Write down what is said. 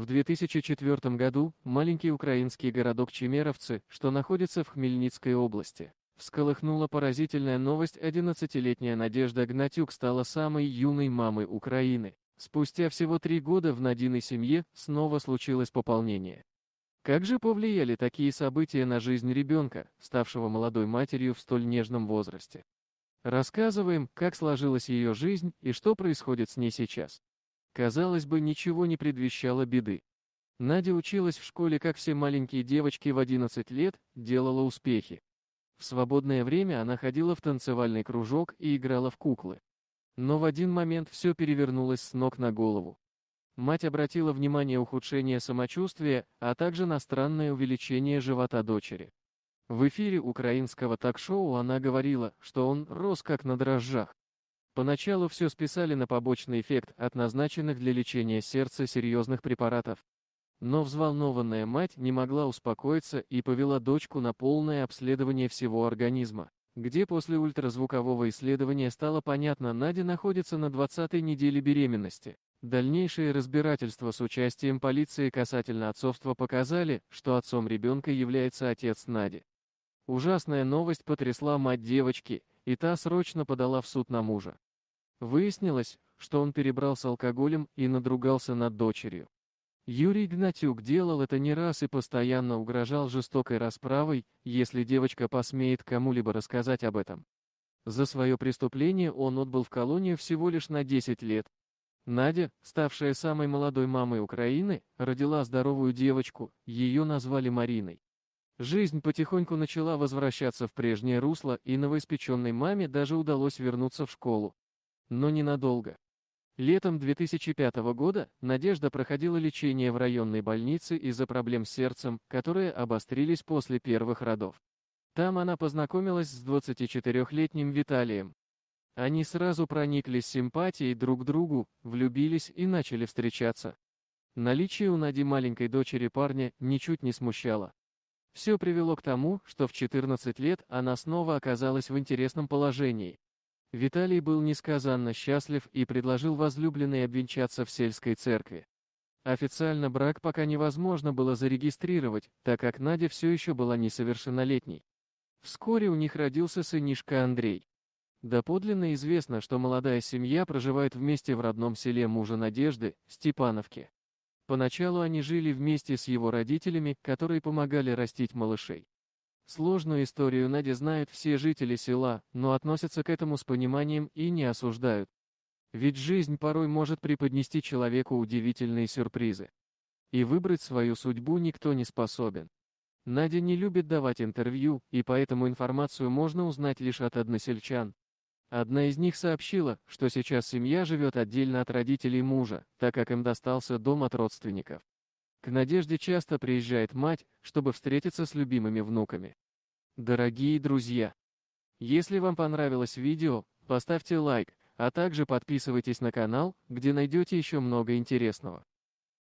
В 2004 году маленький украинский городок Чемеровцы, что находится в Хмельницкой области, всколыхнула поразительная новость 11-летняя Надежда Гнатюк стала самой юной мамой Украины. Спустя всего три года в Надиной семье снова случилось пополнение. Как же повлияли такие события на жизнь ребенка, ставшего молодой матерью в столь нежном возрасте? Рассказываем, как сложилась ее жизнь и что происходит с ней сейчас. Казалось бы, ничего не предвещало беды. Надя училась в школе, как все маленькие девочки в 11 лет, делала успехи. В свободное время она ходила в танцевальный кружок и играла в куклы. Но в один момент все перевернулось с ног на голову. Мать обратила внимание ухудшение самочувствия, а также на странное увеличение живота дочери. В эфире украинского ток-шоу она говорила, что он рос как на дрожжах. Поначалу все списали на побочный эффект от назначенных для лечения сердца серьезных препаратов. Но взволнованная мать не могла успокоиться и повела дочку на полное обследование всего организма, где после ультразвукового исследования стало понятно, Надя находится на 20-й неделе беременности. Дальнейшие разбирательства с участием полиции касательно отцовства показали, что отцом ребенка является отец Нади. Ужасная новость потрясла мать девочки, и та срочно подала в суд на мужа. Выяснилось, что он перебрал с алкоголем и надругался над дочерью. Юрий Гнатюк делал это не раз и постоянно угрожал жестокой расправой, если девочка посмеет кому-либо рассказать об этом. За свое преступление он отбыл в колонию всего лишь на 10 лет. Надя, ставшая самой молодой мамой Украины, родила здоровую девочку, ее назвали Мариной. Жизнь потихоньку начала возвращаться в прежнее русло, и новоиспеченной маме даже удалось вернуться в школу но ненадолго. Летом 2005 года Надежда проходила лечение в районной больнице из-за проблем с сердцем, которые обострились после первых родов. Там она познакомилась с 24-летним Виталием. Они сразу прониклись симпатией друг к другу, влюбились и начали встречаться. Наличие у Нади маленькой дочери парня ничуть не смущало. Все привело к тому, что в 14 лет она снова оказалась в интересном положении. Виталий был несказанно счастлив и предложил возлюбленной обвенчаться в сельской церкви. Официально брак пока невозможно было зарегистрировать, так как Надя все еще была несовершеннолетней. Вскоре у них родился сынишка Андрей. Доподлинно известно, что молодая семья проживает вместе в родном селе мужа Надежды, Степановке. Поначалу они жили вместе с его родителями, которые помогали растить малышей. Сложную историю Нади знают все жители села, но относятся к этому с пониманием и не осуждают. Ведь жизнь порой может преподнести человеку удивительные сюрпризы. И выбрать свою судьбу никто не способен. Надя не любит давать интервью, и поэтому информацию можно узнать лишь от односельчан. Одна из них сообщила, что сейчас семья живет отдельно от родителей мужа, так как им достался дом от родственников. К Надежде часто приезжает мать, чтобы встретиться с любимыми внуками. Дорогие друзья! Если вам понравилось видео, поставьте лайк, а также подписывайтесь на канал, где найдете еще много интересного.